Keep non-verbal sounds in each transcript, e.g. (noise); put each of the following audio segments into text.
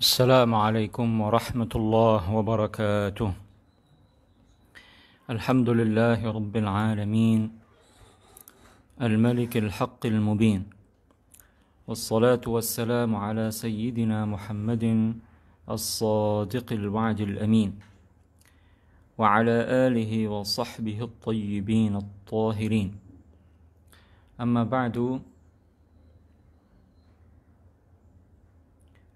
السلام عليكم ورحمة الله وبركاته الحمد لله رب العالمين الملك الحق المبين والصلاة والسلام على سيدنا محمد الصادق الوعد الأمين وعلى آله وصحبه الطيبين الطاهرين أما بعد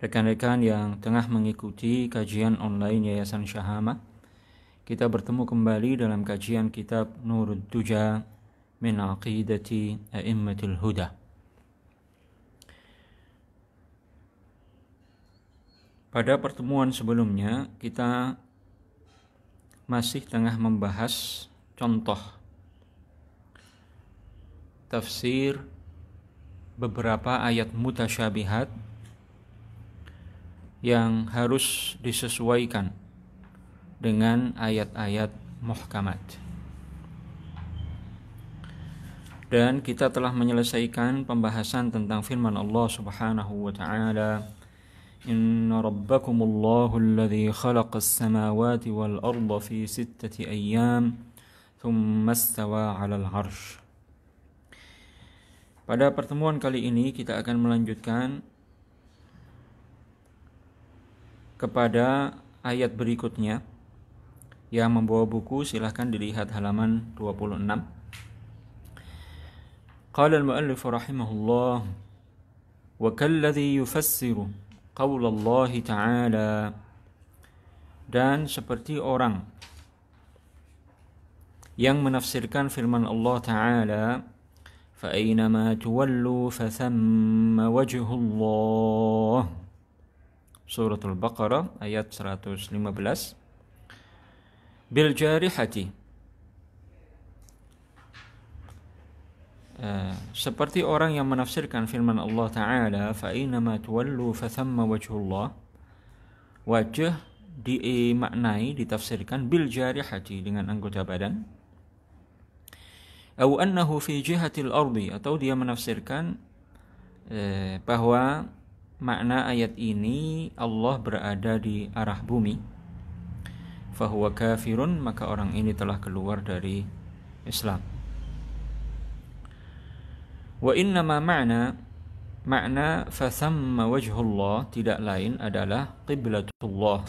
rekan-rekan yang tengah mengikuti kajian online Yayasan Syahama. Kita bertemu kembali dalam kajian kitab Nurul Tuja min Aqidati A'immatil Huda. Pada pertemuan sebelumnya kita masih tengah membahas contoh tafsir beberapa ayat mutasyabihat yang harus disesuaikan dengan ayat-ayat muhkamat. Dan kita telah menyelesaikan pembahasan tentang firman Allah Subhanahu wa taala إن ربكم الله الذي خلق السماوات والأرض في ستة أيام ثم استوى على العرش Pada pertemuan kali ini kita akan melanjutkan kepada ayat berikutnya. Yang membawa buku silahkan dilihat halaman 26. Qala al-muallif rahimahullah wa kalladhi yufassiru qawla Allah ta'ala dan seperti orang yang menafsirkan firman Allah Ta'ala فأينما تولوا فثم وجه الله Suratul Baqarah ayat 115 bil jarihati uh, seperti orang yang menafsirkan firman Allah Ta'ala fa'inama tuwallu fathamma wajhullah wajah dimaknai ditafsirkan bil jarihati dengan anggota badan atau annahu fi jihatil ardi atau dia menafsirkan eh, bahwa makna ayat ini Allah berada di arah bumi fahuwa kafirun maka orang ini telah keluar dari Islam wa innama makna makna fasamma wajhullah tidak lain adalah qiblatullah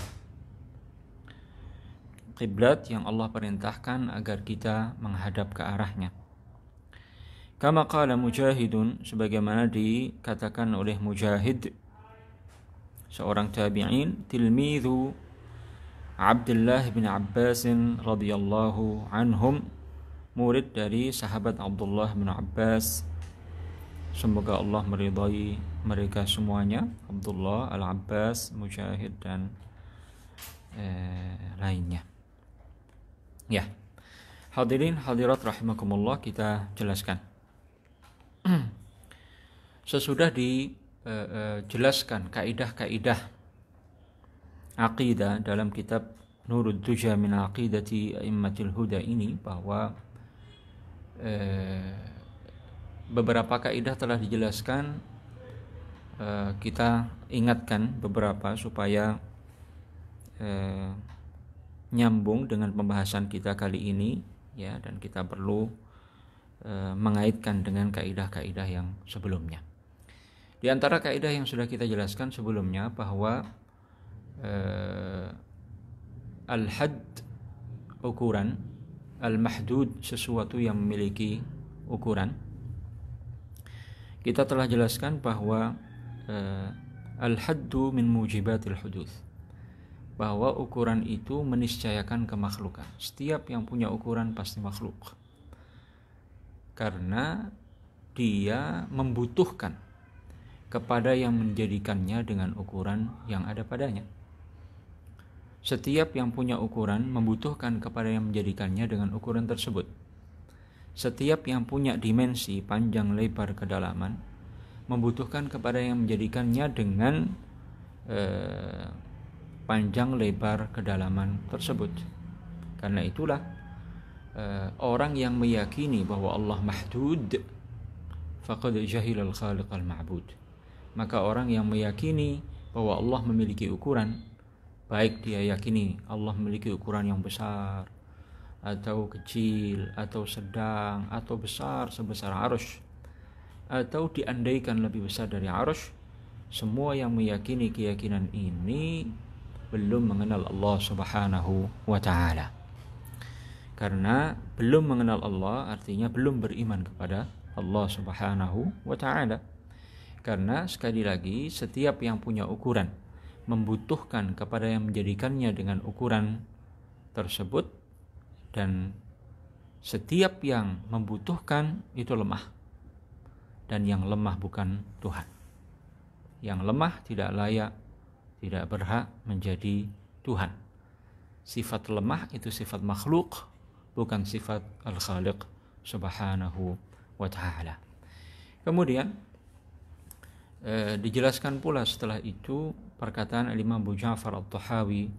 qiblat yang Allah perintahkan agar kita menghadap ke arahnya kama qala mujahidun sebagaimana dikatakan oleh mujahid seorang tabi'in tilmidhu Abdullah bin Abbas radhiyallahu anhum murid dari sahabat Abdullah bin Abbas semoga Allah meridhai mereka semuanya Abdullah Al-Abbas Mujahid dan eh, lainnya ya hadirin hadirat rahimakumullah kita jelaskan (clears throat) sesudah di Eh, eh, jelaskan kaidah-kaidah aqidah dalam kitab Nurul Tuja min Aqidati Immatil Huda ini bahwa e, beberapa kaidah telah dijelaskan e, kita ingatkan beberapa supaya e, nyambung dengan pembahasan kita kali ini ya dan kita perlu mengaitkan dengan kaidah-kaidah yang sebelumnya. Di antara kaidah yang sudah kita jelaskan sebelumnya bahwa eh, al-had ukuran, al-mahdud sesuatu yang memiliki ukuran. Kita telah jelaskan bahwa eh, al-haddu min mujibatil hudud bahwa ukuran itu meniscayakan kemakhlukan. Setiap yang punya ukuran pasti makhluk. Karena dia membutuhkan kepada yang menjadikannya dengan ukuran yang ada padanya. Setiap yang punya ukuran membutuhkan kepada yang menjadikannya dengan ukuran tersebut. Setiap yang punya dimensi panjang, lebar, kedalaman membutuhkan kepada yang menjadikannya dengan eh, panjang, lebar, kedalaman tersebut. Karena itulah eh, orang yang meyakini bahwa Allah mahdud faqad jahilal khaliqal ma'bud maka orang yang meyakini bahwa Allah memiliki ukuran, baik dia yakini Allah memiliki ukuran yang besar, atau kecil, atau sedang, atau besar sebesar arus, atau diandaikan lebih besar dari arus, semua yang meyakini keyakinan ini belum mengenal Allah Subhanahu wa taala. Karena belum mengenal Allah artinya belum beriman kepada Allah Subhanahu wa taala. Karena sekali lagi setiap yang punya ukuran membutuhkan kepada yang menjadikannya dengan ukuran tersebut dan setiap yang membutuhkan itu lemah dan yang lemah bukan Tuhan. Yang lemah tidak layak, tidak berhak menjadi Tuhan. Sifat lemah itu sifat makhluk, bukan sifat Al-Khaliq subhanahu wa ta'ala. Kemudian Eh, dijelaskan pula setelah itu perkataan Imam Abu Ja'far al tuhawi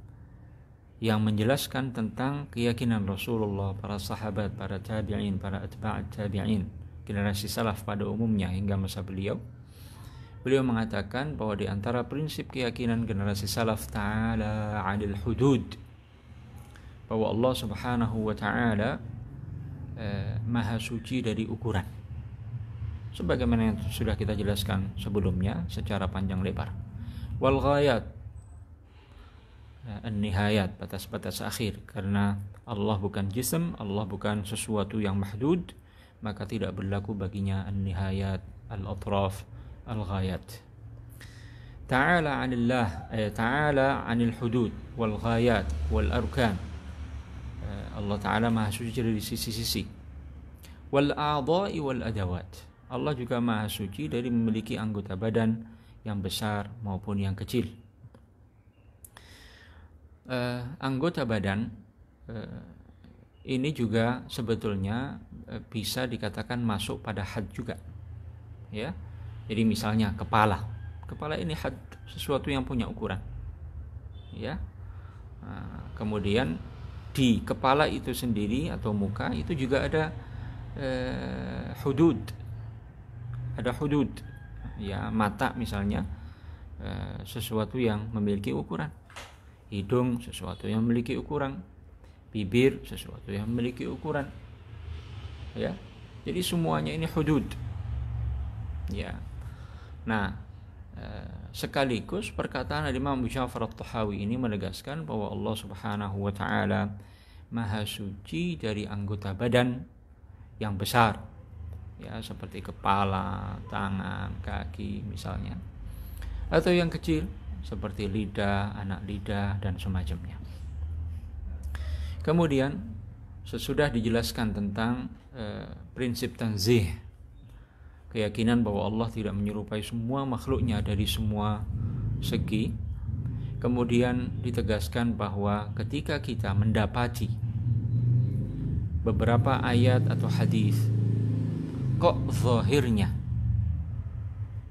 yang menjelaskan tentang keyakinan Rasulullah, para sahabat, para tabi'in, para atba'at tabi'in, generasi salaf pada umumnya hingga masa beliau. Beliau mengatakan bahwa di antara prinsip keyakinan generasi salaf ta'ala 'anil hudud bahwa Allah Subhanahu wa taala eh, maha suci dari ukuran sebagaimana yang sudah kita jelaskan sebelumnya secara panjang lebar. Wal ghayat ya, nihayat batas-batas akhir karena Allah bukan jism, Allah bukan sesuatu yang mahdud, maka tidak berlaku baginya an-nihayat, al-atraf, al-ghayat. Ta'ala 'anillah, eh, ta'ala 'anil hudud wal ghayat wal arkan. Eh, Allah Ta'ala maha suci dari sisi-sisi. Wal a'dha'i wal adawat Allah juga maha suci dari memiliki anggota badan yang besar maupun yang kecil. Uh, anggota badan uh, ini juga sebetulnya uh, bisa dikatakan masuk pada had juga, ya. Jadi misalnya kepala, kepala ini had sesuatu yang punya ukuran, ya. Uh, kemudian di kepala itu sendiri atau muka itu juga ada uh, hudud ada hudud ya mata misalnya eh, sesuatu yang memiliki ukuran hidung sesuatu yang memiliki ukuran bibir sesuatu yang memiliki ukuran ya jadi semuanya ini hudud ya nah eh, sekaligus perkataan dari Imam Ja'far tuhawi ini menegaskan bahwa Allah Subhanahu wa taala maha suci dari anggota badan yang besar ya seperti kepala, tangan, kaki misalnya. Atau yang kecil seperti lidah, anak lidah dan semacamnya. Kemudian sesudah dijelaskan tentang e, prinsip tanzih keyakinan bahwa Allah tidak menyerupai semua makhluknya dari semua segi kemudian ditegaskan bahwa ketika kita mendapati beberapa ayat atau hadis kok zahirnya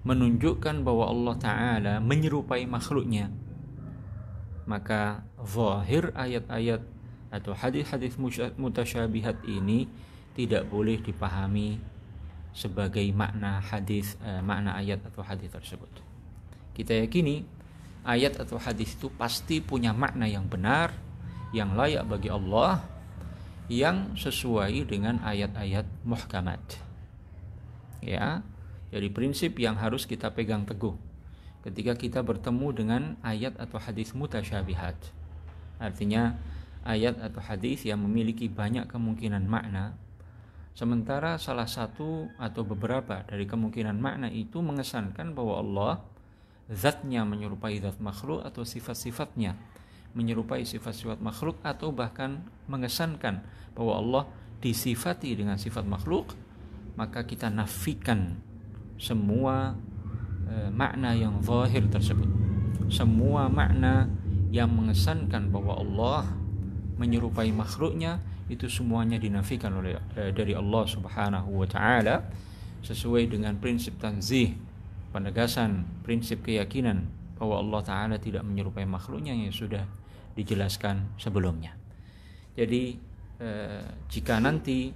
menunjukkan bahwa Allah Ta'ala menyerupai makhluknya maka zahir ayat-ayat atau hadis-hadis mutasyabihat ini tidak boleh dipahami sebagai makna hadis eh, makna ayat atau hadis tersebut. Kita yakini ayat atau hadis itu pasti punya makna yang benar, yang layak bagi Allah, yang sesuai dengan ayat-ayat muhkamat ya. Jadi prinsip yang harus kita pegang teguh ketika kita bertemu dengan ayat atau hadis mutasyabihat. Artinya ayat atau hadis yang memiliki banyak kemungkinan makna sementara salah satu atau beberapa dari kemungkinan makna itu mengesankan bahwa Allah zatnya menyerupai zat makhluk atau sifat-sifatnya menyerupai sifat-sifat makhluk atau bahkan mengesankan bahwa Allah disifati dengan sifat makhluk maka kita nafikan semua eh, makna yang zahir tersebut semua makna yang mengesankan bahwa Allah menyerupai makhluknya itu semuanya dinafikan oleh eh, dari Allah Subhanahu wa taala sesuai dengan prinsip tanzih penegasan prinsip keyakinan bahwa Allah taala tidak menyerupai makhluknya yang sudah dijelaskan sebelumnya. Jadi eh, jika nanti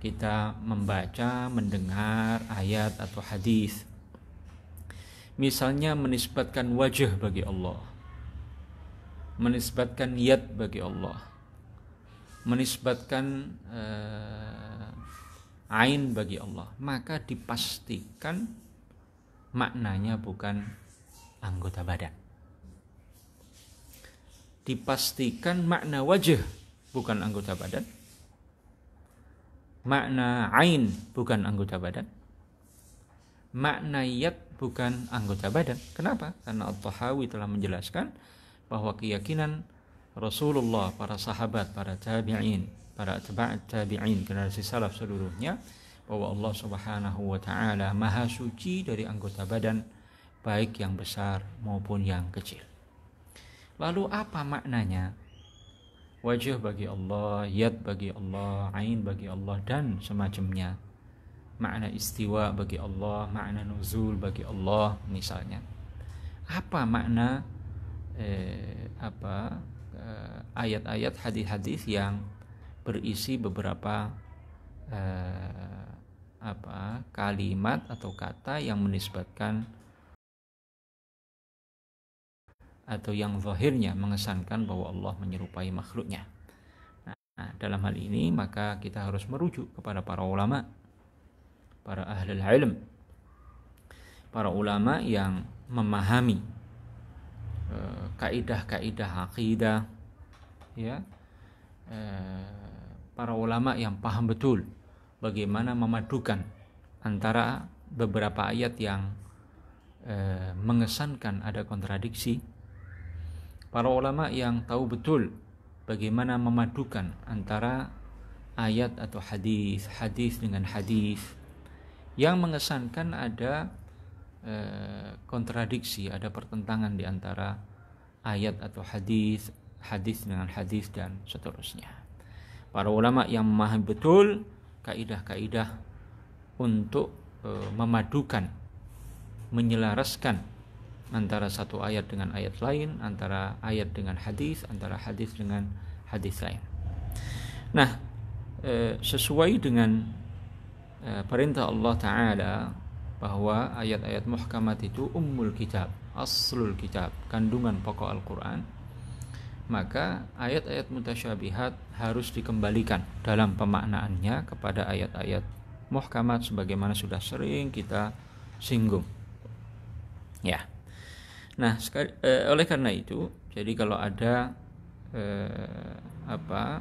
kita membaca, mendengar ayat atau hadis. Misalnya menisbatkan wajah bagi Allah. Menisbatkan niat bagi Allah. Menisbatkan uh, ain bagi Allah, maka dipastikan maknanya bukan anggota badan. Dipastikan makna wajah bukan anggota badan makna ain bukan anggota badan makna yad bukan anggota badan kenapa karena Allah tahawi telah menjelaskan bahwa keyakinan Rasulullah para sahabat para tabi'in para tabi'at tabi'in generasi salaf seluruhnya bahwa Allah Subhanahu wa taala maha suci dari anggota badan baik yang besar maupun yang kecil lalu apa maknanya wajah bagi Allah, yad bagi Allah, ain bagi Allah dan semacamnya. Makna istiwa bagi Allah, makna nuzul bagi Allah misalnya. Apa makna eh, apa eh, ayat-ayat hadis-hadis yang berisi beberapa eh, apa kalimat atau kata yang menisbatkan atau yang zahirnya mengesankan bahwa Allah menyerupai makhluknya. Nah, dalam hal ini maka kita harus merujuk kepada para ulama, para ahli ilm, para ulama yang memahami eh, kaidah-kaidah akidah, ya, eh, para ulama yang paham betul bagaimana memadukan antara beberapa ayat yang eh, mengesankan ada kontradiksi para ulama yang tahu betul bagaimana memadukan antara ayat atau hadis, hadis dengan hadis. Yang mengesankan ada e, kontradiksi, ada pertentangan di antara ayat atau hadis, hadis dengan hadis dan seterusnya. Para ulama yang memahami betul kaidah-kaidah untuk e, memadukan, menyelaraskan antara satu ayat dengan ayat lain, antara ayat dengan hadis, antara hadis dengan hadis lain. Nah, e, sesuai dengan e, perintah Allah Taala bahwa ayat-ayat muhkamat itu ummul kitab, aslul kitab, kandungan pokok Al-Qur'an. Maka ayat-ayat mutasyabihat harus dikembalikan dalam pemaknaannya kepada ayat-ayat muhkamat sebagaimana sudah sering kita singgung. Ya. Nah, sekali, eh, oleh karena itu, jadi kalau ada eh, apa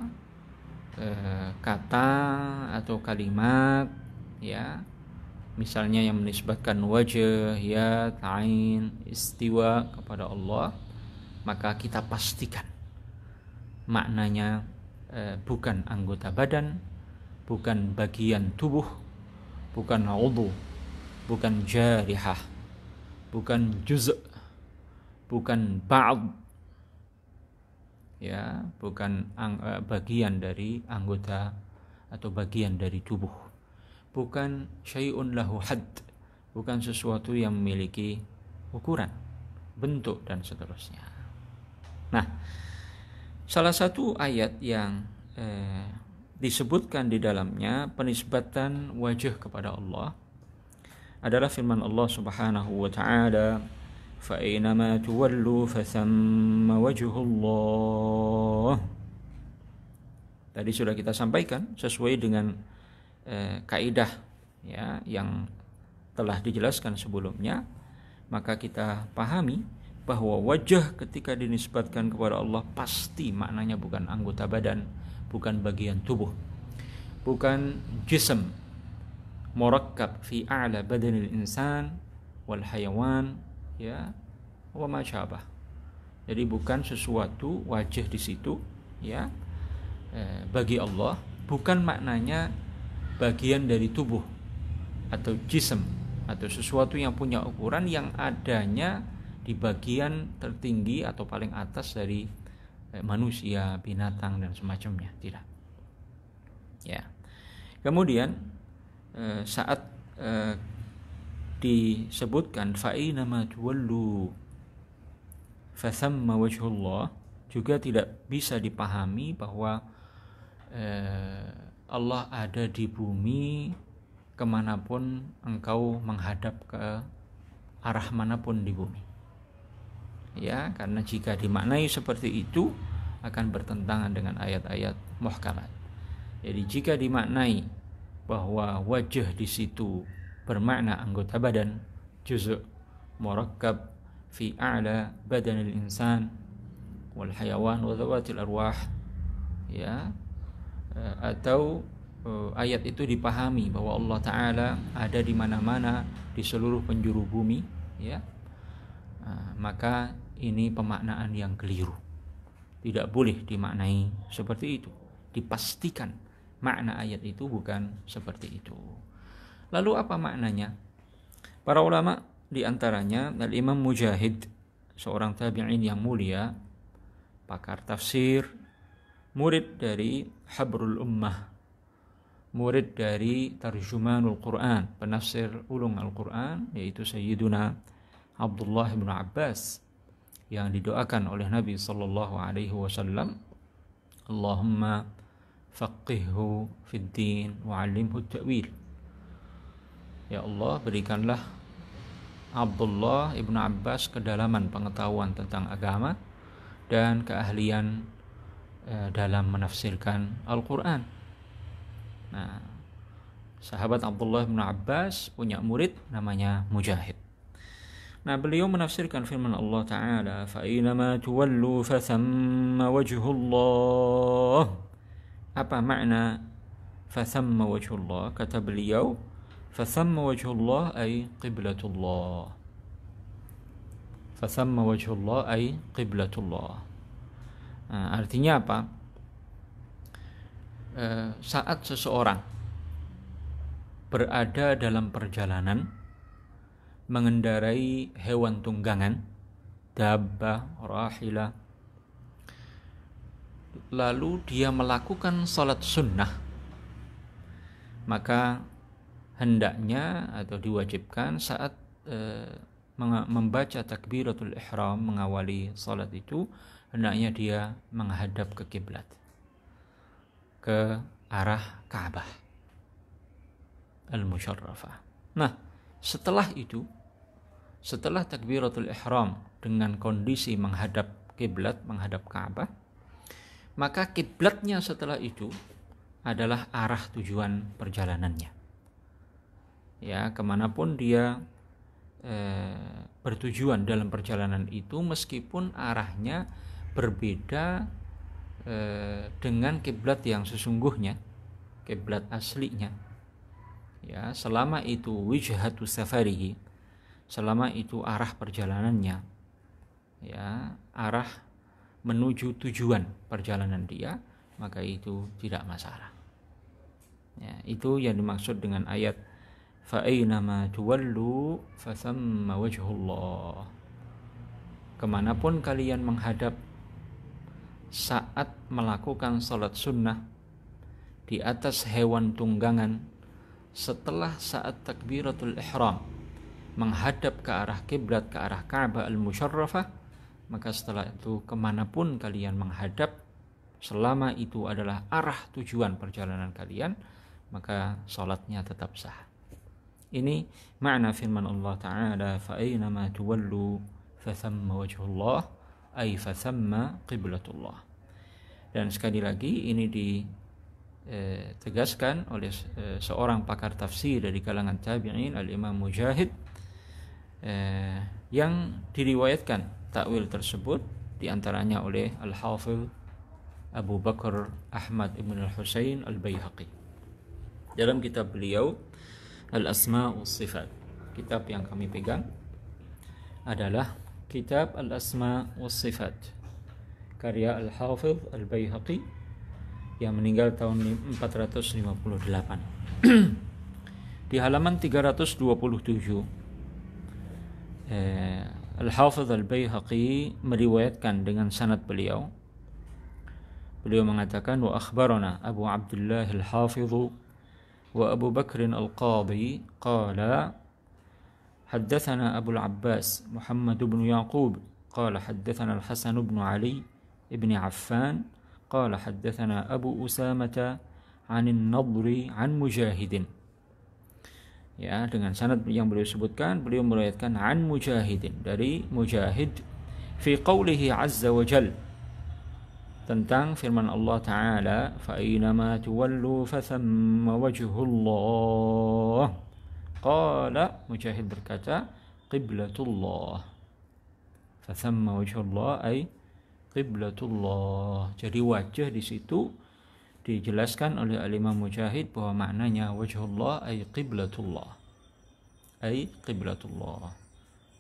eh, kata atau kalimat, ya, misalnya yang menisbatkan wajah, ya, tain, istiwa kepada Allah, maka kita pastikan maknanya eh, bukan anggota badan, bukan bagian tubuh, bukan udhu, bukan jarihah, bukan juz' bukan ba'd ya bukan ang, eh, bagian dari anggota atau bagian dari tubuh bukan syai'un lahu had bukan sesuatu yang memiliki ukuran bentuk dan seterusnya nah salah satu ayat yang eh, disebutkan di dalamnya penisbatan wajah kepada Allah adalah firman Allah Subhanahu wa taala فأينما تولوا فثم wajhullah Tadi sudah kita sampaikan sesuai dengan eh, kaidah ya yang telah dijelaskan sebelumnya maka kita pahami bahwa wajah ketika dinisbatkan kepada Allah pasti maknanya bukan anggota badan, bukan bagian tubuh, bukan jism, murakkab fi a'la badanil insan wal hayawan ya wa masyabah jadi bukan sesuatu wajah di situ ya eh, bagi Allah bukan maknanya bagian dari tubuh atau jism atau sesuatu yang punya ukuran yang adanya di bagian tertinggi atau paling atas dari eh, manusia, binatang dan semacamnya, tidak. Ya. Kemudian eh, saat disebutkan fa'ina nama jualu fathamma wajhullah juga tidak bisa dipahami bahwa eh, Allah ada di bumi kemanapun engkau menghadap ke arah manapun di bumi ya karena jika dimaknai seperti itu akan bertentangan dengan ayat-ayat muhkamat jadi jika dimaknai bahwa wajah di situ bermakna anggota badan juzuk murakkab fi a'la al insan wal hayawan wa zawatil arwah ya e, atau e, ayat itu dipahami bahwa Allah taala ada di mana-mana di seluruh penjuru bumi ya e, maka ini pemaknaan yang keliru tidak boleh dimaknai seperti itu dipastikan makna ayat itu bukan seperti itu Lalu apa maknanya? Para ulama diantaranya antaranya Al-Imam Mujahid, seorang tabi'in yang mulia, pakar tafsir, murid dari Habrul Ummah, murid dari Tarjumanul Quran, penafsir ulung Al-Quran, yaitu Sayyiduna Abdullah bin Abbas yang didoakan oleh Nabi Sallallahu Alaihi Wasallam, Allahumma faqihhu fid din wa ta'wil. Ya Allah berikanlah Abdullah ibnu Abbas kedalaman pengetahuan tentang agama dan keahlian eh, dalam menafsirkan Al-Quran. Nah, sahabat Abdullah bin Abbas punya murid namanya Mujahid. Nah, beliau menafsirkan firman Allah Ta'ala, فَإِنَمَا تُوَلُّوا فَثَمَّ وَجْهُ اللَّهِ Apa makna فَثَمَّ وَجْهُ اللَّهِ? Kata beliau, فثم وجه الله أي قبلة الله فثم وجه الله أي قبلة الله artinya apa eh, saat seseorang berada dalam perjalanan mengendarai hewan tunggangan dabba rahila lalu dia melakukan salat sunnah maka hendaknya atau diwajibkan saat e, membaca takbiratul ihram mengawali salat itu hendaknya dia menghadap ke kiblat ke arah Ka'bah al-musyarrafah. Nah, setelah itu setelah takbiratul ihram dengan kondisi menghadap kiblat, menghadap Ka'bah, maka kiblatnya setelah itu adalah arah tujuan perjalanannya ya kemanapun dia eh, bertujuan dalam perjalanan itu meskipun arahnya berbeda eh, dengan kiblat yang sesungguhnya kiblat aslinya ya selama itu wijhatu safarihi selama itu arah perjalanannya ya arah menuju tujuan perjalanan dia maka itu tidak masalah ya, itu yang dimaksud dengan ayat fa'inama tuwallu fasamma wajhullah Kemanapun kalian menghadap saat melakukan sholat sunnah di atas hewan tunggangan setelah saat takbiratul ihram menghadap ke arah kiblat ke arah Ka'bah al-Musharrafah maka setelah itu kemanapun kalian menghadap selama itu adalah arah tujuan perjalanan kalian maka sholatnya tetap sah ini makna firman Allah Ta'ala فَأَيْنَمَا تُوَلُّوا فَثَمَّ وَجْهُ اللَّهِ أَيْ فَثَمَّ قِبْلَةُ اللَّهِ Dan sekali lagi ini ditegaskan eh, oleh eh, seorang pakar tafsir dari kalangan tabi'in Al-Imam Mujahid eh, yang diriwayatkan takwil tersebut diantaranya oleh Al-Hafidh Abu Bakar Ahmad Ibn Al-Husain Al-Bayhaqi dalam kitab beliau Al-Asma Sifat. Kitab yang kami pegang adalah Kitab Al-Asma Sifat karya Al-Hafidh al bayhaqi yang meninggal tahun 458. Di halaman 327 eh, Al-Hafidh al bayhaqi meriwayatkan dengan sanad beliau Beliau mengatakan wa akhbarana Abu Abdullah Al-Hafidh وأبو بكر القاضي قال حدثنا أبو العباس محمد بن يعقوب قال حدثنا الحسن بن علي بن عفان قال حدثنا أبو أسامة عن النضر عن مجاهد ya dengan sanad yang beliau sebutkan beliau meriwayatkan an mujahidin dari mujahid fi qawlihi azza wa jalla tentang firman Allah Ta'ala فَإِنَمَا تُوَلُّوا فَثَمَّ وَجْهُ اللَّهِ قَالَ Mujahid berkata قِبْلَةُ فَثَمَّ وَجْهُ Fathamma أي قِبْلَةُ Qiblatullah Jadi wajah di situ dijelaskan oleh alimah Mujahid bahwa maknanya وَجْهُ أي قِبْلَةُ ay أي قِبْلَةُ Qiblatullah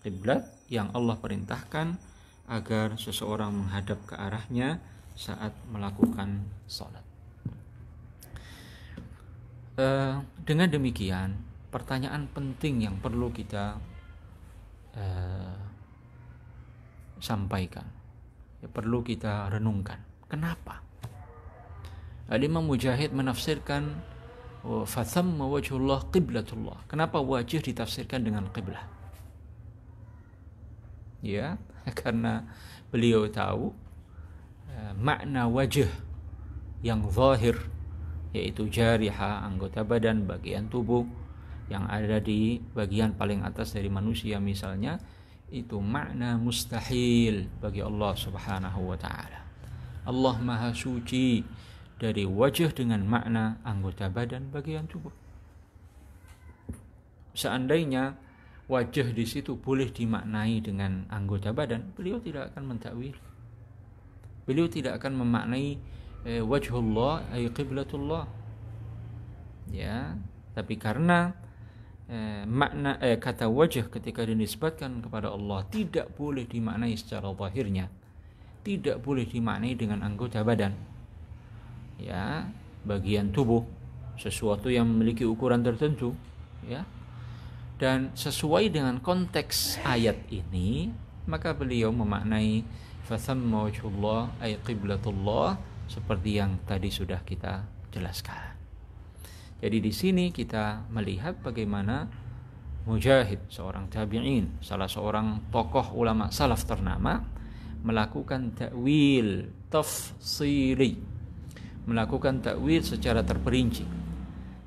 Qiblat yang Allah perintahkan agar seseorang menghadap ke arahnya saat melakukan sholat. E, dengan demikian, pertanyaan penting yang perlu kita e, sampaikan, ya, perlu kita renungkan. Kenapa? Alimah Mujahid menafsirkan fathamma wajhullah qiblatullah. Kenapa wajah ditafsirkan dengan qiblah? Ya, (laughs) karena beliau tahu Eh, makna wajah yang zahir yaitu jariha anggota badan bagian tubuh yang ada di bagian paling atas dari manusia misalnya itu makna mustahil bagi Allah Subhanahu wa taala. Allah Maha Suci dari wajah dengan makna anggota badan bagian tubuh. Seandainya wajah di situ boleh dimaknai dengan anggota badan, beliau tidak akan mentakwil beliau tidak akan memaknai eh, wajhullah ay qiblatullah ya tapi karena eh, makna eh, kata wajah ketika dinisbatkan kepada Allah tidak boleh dimaknai secara zahirnya tidak boleh dimaknai dengan anggota badan ya bagian tubuh sesuatu yang memiliki ukuran tertentu ya dan sesuai dengan konteks ayat ini maka beliau memaknai wajhullah ay qiblatullah seperti yang tadi sudah kita jelaskan. Jadi di sini kita melihat bagaimana Mujahid, seorang tabi'in, salah seorang tokoh ulama salaf ternama melakukan takwil tafsiri. Melakukan takwil secara terperinci.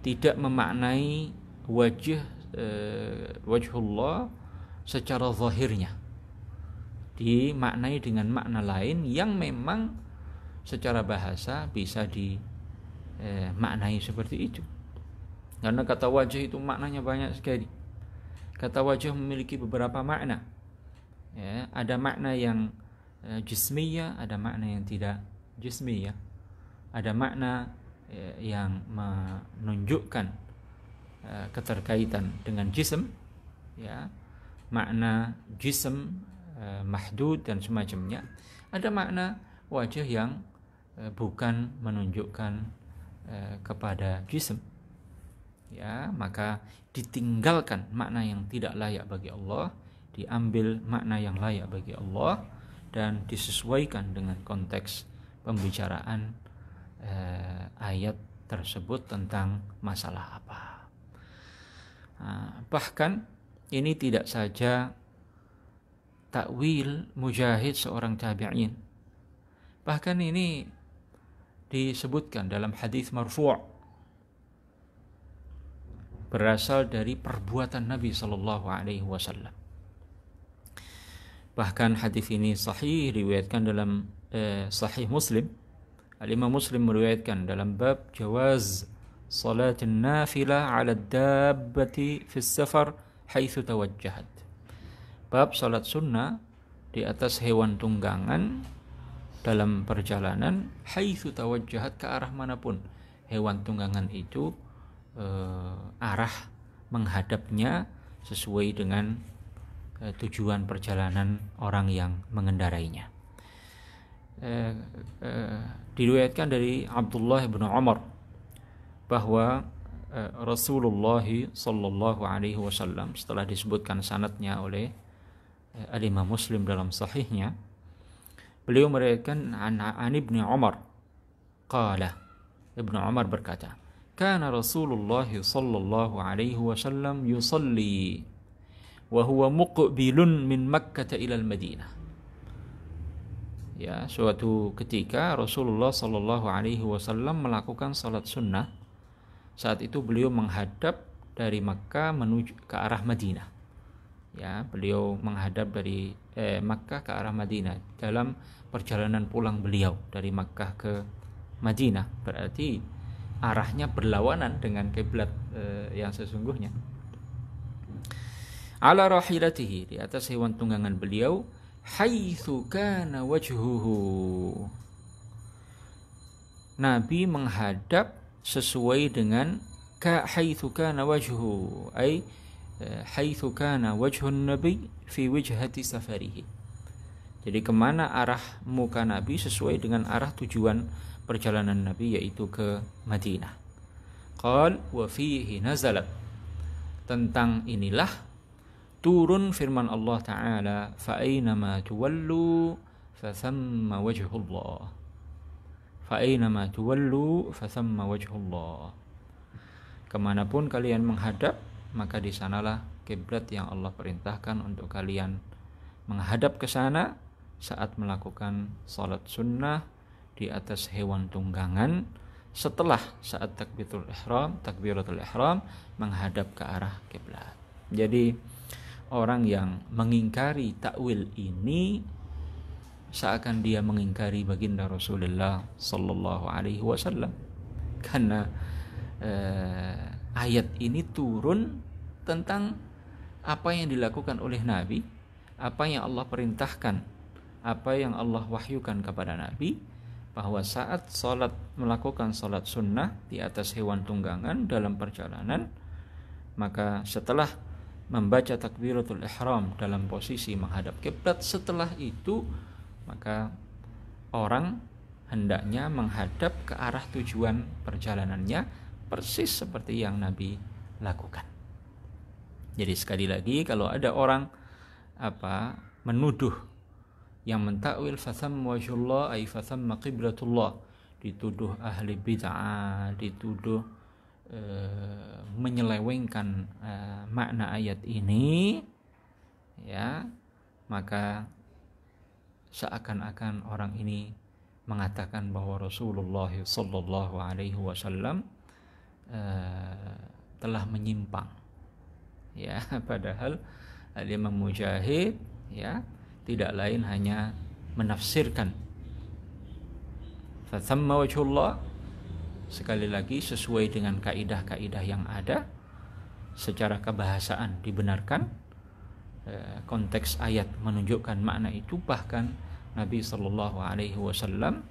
Tidak memaknai wajah eh, wajhullah secara zahirnya dimaknai dengan makna lain yang memang secara bahasa bisa dimaknai eh, seperti itu. Karena kata wajah itu maknanya banyak sekali. Kata wajah memiliki beberapa makna. Ya, ada makna yang eh, jismiyah, ada makna yang tidak jismiyah. Ada makna eh, yang menunjukkan keterkaitan dengan jism, ya. Makna jism Eh, mahdud dan semacamnya ada makna wajah yang eh, bukan menunjukkan eh, kepada jism ya maka ditinggalkan makna yang tidak layak bagi Allah diambil makna yang layak bagi Allah dan disesuaikan dengan konteks pembicaraan eh, ayat tersebut tentang masalah apa. Nah, bahkan ini tidak saja takwil mujahid seorang tabi'in bahkan ini disebutkan dalam hadis marfu' berasal dari perbuatan Nabi Shallallahu Alaihi Wasallam. Bahkan hadis ini sahih riwayatkan dalam eh, sahih Muslim. Al Imam Muslim meriwayatkan dalam bab jawaz salat nafilah ala dabbati fi safar haitsu tawajjahat bab salat sunnah di atas hewan tunggangan dalam perjalanan haitsu tawajjahat ke arah manapun hewan tunggangan itu eh, arah menghadapnya sesuai dengan eh, tujuan perjalanan orang yang mengendarainya eh, eh, diriwayatkan dari Abdullah bin Umar bahwa eh, Rasulullah Shallallahu Alaihi Wasallam setelah disebutkan sanatnya oleh al-Imam Muslim dalam sahihnya beliau meriwayatkan an, an Ibnu Umar qala Ibnu Umar berkata kana Rasulullah sallallahu alaihi wasallam yusalli wa huwa muqbilun min Makkah ila al-Madinah ya suatu ketika Rasulullah sallallahu alaihi wasallam melakukan salat sunnah saat itu beliau menghadap dari Makkah menuju ke arah Madinah ya beliau menghadap dari eh, Makkah ke arah Madinah dalam perjalanan pulang beliau dari Makkah ke Madinah berarti arahnya berlawanan dengan kiblat eh, yang sesungguhnya ala rahilatihi di atas hewan tunggangan beliau haitsu kana wajhuhu Nabi menghadap sesuai dengan ka haitsu kana wajhuhu ai حيث كان وجه النبي في وجهة سفره jadi kemana arah muka Nabi sesuai dengan arah tujuan perjalanan Nabi yaitu ke Madinah. Qal wa fihi nazalat. Tentang inilah turun firman Allah taala fa ma tuwallu fa thamma wajhullah. Fa ma tuwallu fa thamma wajhullah. Kemanapun kalian menghadap maka di sanalah kiblat yang Allah perintahkan untuk kalian menghadap ke sana saat melakukan salat sunnah di atas hewan tunggangan setelah saat takbiratul ihram takbiratul ihram menghadap ke arah kiblat. Jadi orang yang mengingkari takwil ini seakan dia mengingkari baginda Rasulullah Sallallahu Alaihi Wasallam karena eh, ayat ini turun tentang apa yang dilakukan oleh Nabi, apa yang Allah perintahkan, apa yang Allah wahyukan kepada Nabi, bahwa saat sholat melakukan sholat sunnah di atas hewan tunggangan dalam perjalanan, maka setelah membaca takbiratul ihram dalam posisi menghadap kiblat setelah itu maka orang hendaknya menghadap ke arah tujuan perjalanannya persis seperti yang Nabi lakukan. Jadi sekali lagi kalau ada orang apa menuduh yang mentakwil fasam wajhullah ay fasam qiblatullah dituduh ahli bid'ah, dituduh e, menyelewengkan e, makna ayat ini ya, maka seakan-akan orang ini mengatakan bahwa Rasulullah sallallahu alaihi wasallam Eh, telah menyimpang ya (laughs) padahal Imam Mujahid ya tidak lain hanya menafsirkan fathamma wajhullah sekali lagi sesuai dengan kaidah-kaidah yang ada secara kebahasaan dibenarkan eh, konteks ayat menunjukkan makna itu bahkan Nabi Shallallahu Alaihi Wasallam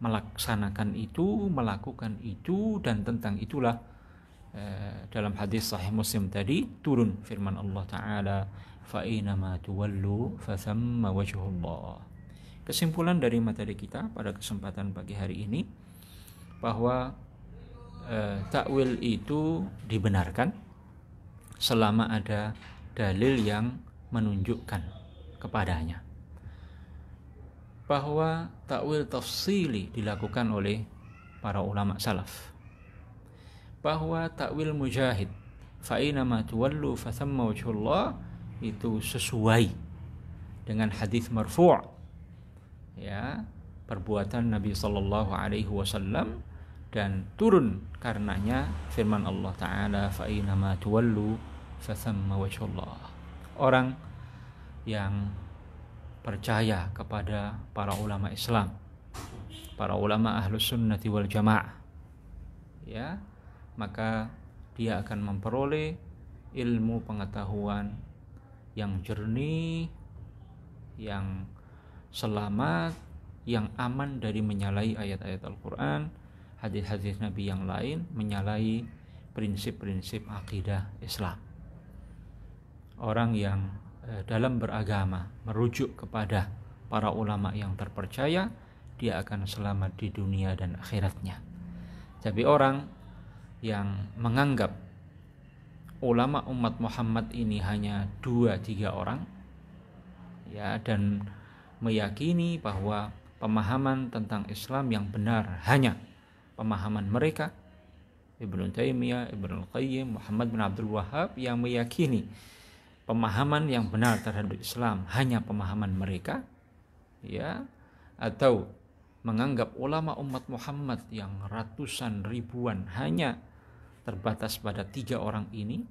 melaksanakan itu, melakukan itu dan tentang itulah eh, dalam hadis sahih Muslim tadi turun firman Allah taala fa inama tuwallu fa thamma wajhullah. Kesimpulan dari materi kita pada kesempatan pagi hari ini bahwa eh, takwil itu dibenarkan selama ada dalil yang menunjukkan kepadanya bahwa takwil tafsili dilakukan oleh para ulama salaf bahwa takwil mujahid fa'inama tuwallu fathamma wajhullah itu sesuai dengan hadis marfu' ya perbuatan Nabi sallallahu alaihi wasallam dan turun karenanya firman Allah taala inama tuwallu thamma wajhullah orang yang percaya kepada para ulama Islam para ulama ahlus sunnah wal jamaah ya maka dia akan memperoleh ilmu pengetahuan yang jernih yang selamat yang aman dari menyalahi ayat-ayat Al-Quran hadis-hadis Nabi yang lain menyalahi prinsip-prinsip akidah Islam orang yang Eh, dalam beragama, merujuk kepada para ulama yang terpercaya, dia akan selamat di dunia dan akhiratnya. Tapi orang yang menganggap ulama umat Muhammad ini hanya dua tiga orang, ya dan meyakini bahwa pemahaman tentang Islam yang benar hanya pemahaman mereka Ibnu Taimiyah, Ibnu Qayyim, Muhammad bin Abdul Wahab yang meyakini pemahaman yang benar terhadap Islam hanya pemahaman mereka ya atau menganggap ulama umat Muhammad yang ratusan ribuan hanya terbatas pada tiga orang ini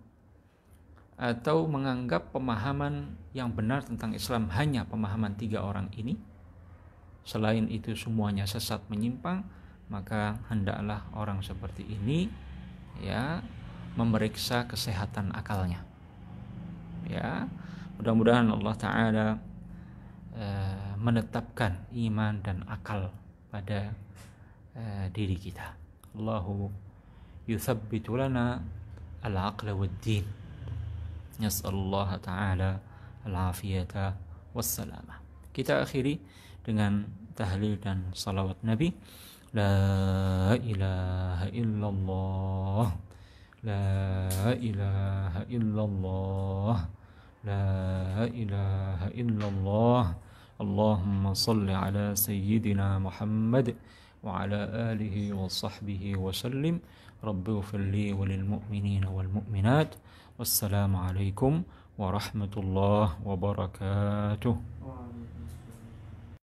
atau menganggap pemahaman yang benar tentang Islam hanya pemahaman tiga orang ini selain itu semuanya sesat menyimpang maka hendaklah orang seperti ini ya memeriksa kesehatan akalnya ya mudah-mudahan Allah taala uh, menetapkan iman dan akal pada uh, diri kita Allahu yusabbitu lana al-aqla wad-din نسأل الله تعالى العافية والسلامة kita akhiri dengan tahlil dan salawat Nabi La ilaha illallah La ilaha illallah لا إله إلا الله اللهم صل على سيدنا محمد وعلى آله وصحبه وسلم رب اغفر لي وللمؤمنين والمؤمنات والسلام عليكم ورحمة الله وبركاته